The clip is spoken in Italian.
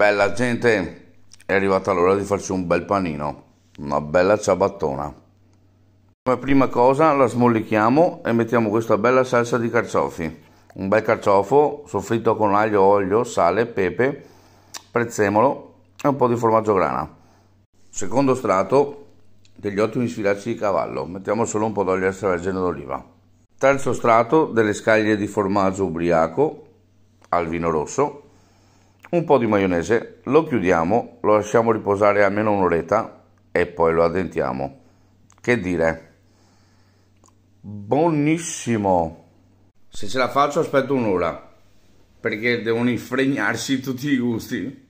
Bella gente, è arrivata l'ora di farci un bel panino, una bella ciabattona. Come prima cosa la smollichiamo e mettiamo questa bella salsa di carciofi. Un bel carciofo soffritto con aglio, olio, sale, pepe, prezzemolo e un po' di formaggio grana. Secondo strato, degli ottimi sfilacci di cavallo. Mettiamo solo un po' d'olio extravergine d'oliva. Terzo strato, delle scaglie di formaggio ubriaco al vino rosso un po' di maionese, lo chiudiamo, lo lasciamo riposare almeno un'oretta e poi lo addentiamo. Che dire? Buonissimo! Se ce la faccio aspetto un'ora, perché devono infregnarsi tutti i gusti.